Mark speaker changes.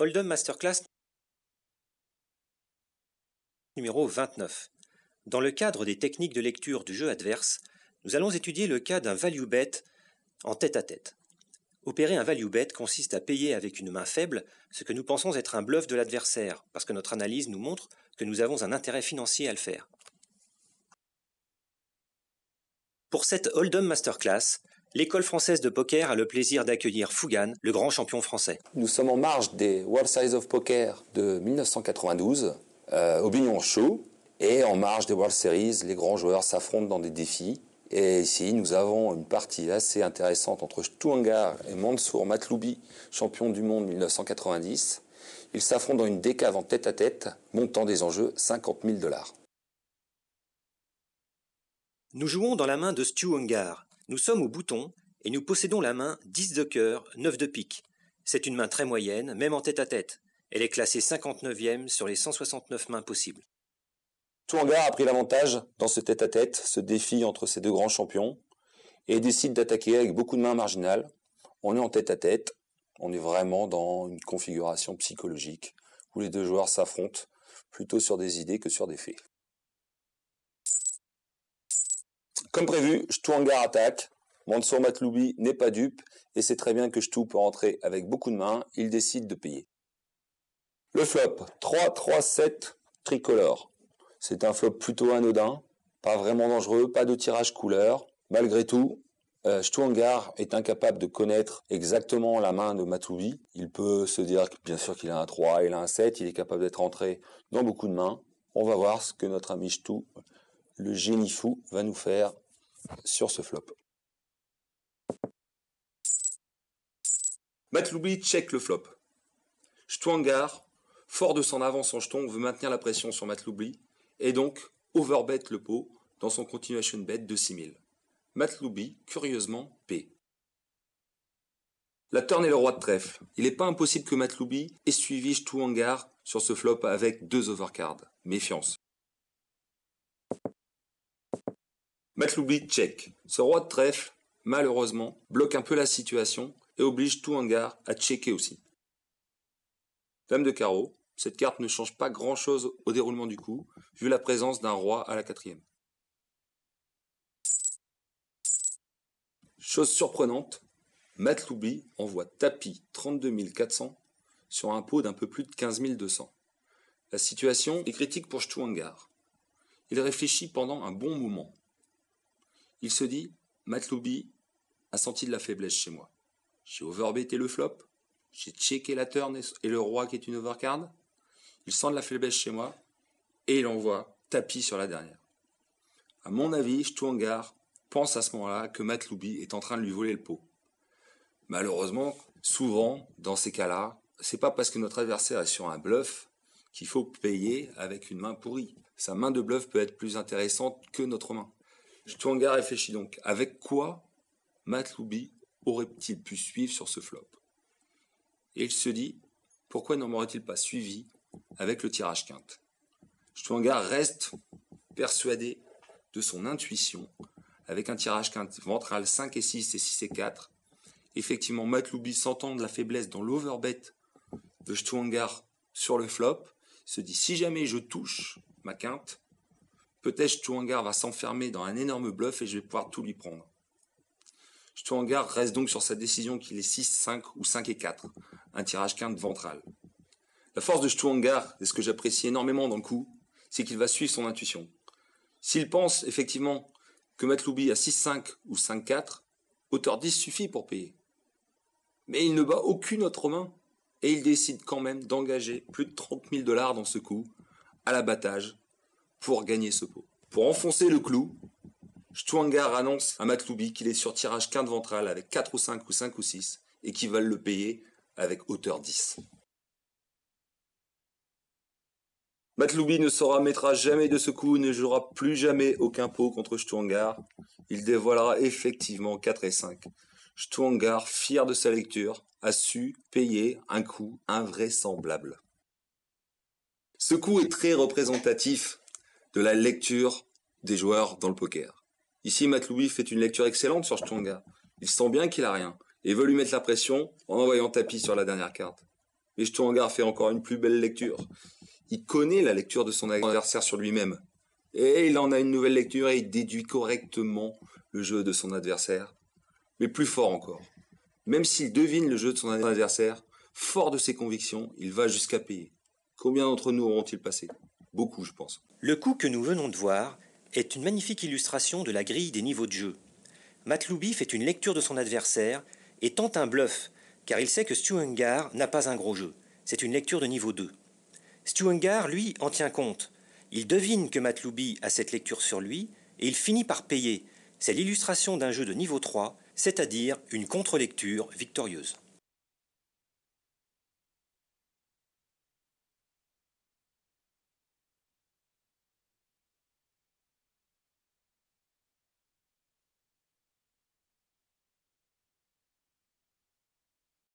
Speaker 1: Hold'em Masterclass numéro 29. Dans le cadre des techniques de lecture du jeu adverse, nous allons étudier le cas d'un value bet en tête-à-tête. -tête. Opérer un value bet consiste à payer avec une main faible ce que nous pensons être un bluff de l'adversaire, parce que notre analyse nous montre que nous avons un intérêt financier à le faire. Pour cette Hold'em Masterclass, L'école française de poker a le plaisir d'accueillir Fougan, le grand champion français. Nous sommes en marge des World Series of Poker de 1992
Speaker 2: euh, au Bignon Show et en marge des World Series, les grands joueurs s'affrontent dans des défis. Et ici, nous avons une partie assez intéressante entre Stu Ungar et Mansour Matloubi, champion du monde 1990. Ils s'affrontent dans une décave en tête-à-tête, montant des enjeux 50 000 dollars.
Speaker 1: Nous jouons dans la main de Stu Ungar, nous sommes au bouton, et nous possédons la main 10 de cœur, 9 de pique. C'est une main très moyenne, même en tête à tête. Elle est classée 59e sur les 169 mains possibles.
Speaker 2: Touanga a pris l'avantage dans ce tête-à-tête, ce défi entre ces deux grands champions, et décide d'attaquer avec beaucoup de mains marginales. On est en tête à -tête, on est vraiment dans une configuration psychologique où les deux joueurs s'affrontent plutôt sur des idées que sur des faits. Comme prévu, Hangar attaque. Mansour Matloubi n'est pas dupe et c'est très bien que Shtou peut entrer avec beaucoup de mains. Il décide de payer. Le flop 3-3-7 tricolore. C'est un flop plutôt anodin, pas vraiment dangereux, pas de tirage couleur. Malgré tout, euh, Shtoungar est incapable de connaître exactement la main de Matloubi. Il peut se dire que, bien sûr qu'il a un 3, il a un 7, il est capable d'être rentré dans beaucoup de mains. On va voir ce que notre ami Shtou le génie fou va nous faire sur ce flop. Matloubi check le flop. Stwangar, fort de son avance en jeton, veut maintenir la pression sur Matloubi et donc overbet le pot dans son continuation bet de 6000. Matloubi, curieusement, P. La turn est le roi de trèfle. Il n'est pas impossible que Matloubi ait suivi Stwangar sur ce flop avec deux overcards. Méfiance. Matloubi check. Ce roi de trèfle, malheureusement, bloque un peu la situation et oblige tout à checker aussi. Dame de carreau, cette carte ne change pas grand chose au déroulement du coup, vu la présence d'un roi à la quatrième. Chose surprenante, Matloubi envoie tapis 32 400 sur un pot d'un peu plus de 15 200. La situation est critique pour Ch'tuangar. Il réfléchit pendant un bon moment. Il se dit Matloubi a senti de la faiblesse chez moi. J'ai overbeté le flop, j'ai checké la turn et le roi qui est une overcard. Il sent de la faiblesse chez moi et il envoie tapis sur la dernière. À mon avis, Stuangar pense à ce moment-là que Matloubi est en train de lui voler le pot. Malheureusement, souvent, dans ces cas-là, c'est pas parce que notre adversaire est sur un bluff qu'il faut payer avec une main pourrie. Sa main de bluff peut être plus intéressante que notre main réfléchit donc avec quoi Matloubi aurait-il pu suivre sur ce flop Et il se dit pourquoi n'en aurait-il pas suivi avec le tirage quinte Stuanga reste persuadé de son intuition avec un tirage quinte ventral 5 et 6 et 6 et 4. Effectivement, Matloubi s'entend de la faiblesse dans l'overbet de Stuangar sur le flop, se dit si jamais je touche ma quinte, Peut-être Stuangar va s'enfermer dans un énorme bluff et je vais pouvoir tout lui prendre. Stuangar reste donc sur sa décision qu'il est 6, 5 ou 5 et 4, un tirage quinte ventral. La force de Stuangar, et ce que j'apprécie énormément dans le coup, c'est qu'il va suivre son intuition. S'il pense effectivement que Matloubi a 6-5 ou 5-4, hauteur 10 suffit pour payer. Mais il ne bat aucune autre main et il décide quand même d'engager plus de 30 000 dollars dans ce coup à l'abattage pour gagner ce pot. Pour enfoncer le clou, Stuangar annonce à Matloubi qu'il est sur tirage quinte ventrale avec 4 ou 5 ou 5 ou 6 et qu'il va le payer avec hauteur 10. Matloubi ne se mettra jamais de ce coup, ne jouera plus jamais aucun pot contre Stuangar. Il dévoilera effectivement 4 et 5. Stuangar, fier de sa lecture, a su payer un coup invraisemblable. Ce coup est très représentatif de la lecture des joueurs dans le poker. Ici, Matt Louis fait une lecture excellente sur Stonga. Il sent bien qu'il a rien et veut lui mettre la pression en envoyant tapis sur la dernière carte. Mais Stonga fait encore une plus belle lecture. Il connaît la lecture de son adversaire sur lui-même. Et il en a une nouvelle lecture et il déduit correctement le jeu de son adversaire. Mais plus fort encore. Même s'il devine le jeu de son adversaire, fort de ses convictions, il va jusqu'à payer. Combien d'entre nous auront-ils passé
Speaker 1: Beaucoup, je pense. Le coup que nous venons de voir est une magnifique illustration de la grille des niveaux de jeu. Matloubi fait une lecture de son adversaire et tente un bluff, car il sait que Stuengar n'a pas un gros jeu. C'est une lecture de niveau 2. Stuengar, lui, en tient compte. Il devine que Matloubi a cette lecture sur lui et il finit par payer. C'est l'illustration d'un jeu de niveau 3, c'est-à-dire une contre-lecture victorieuse.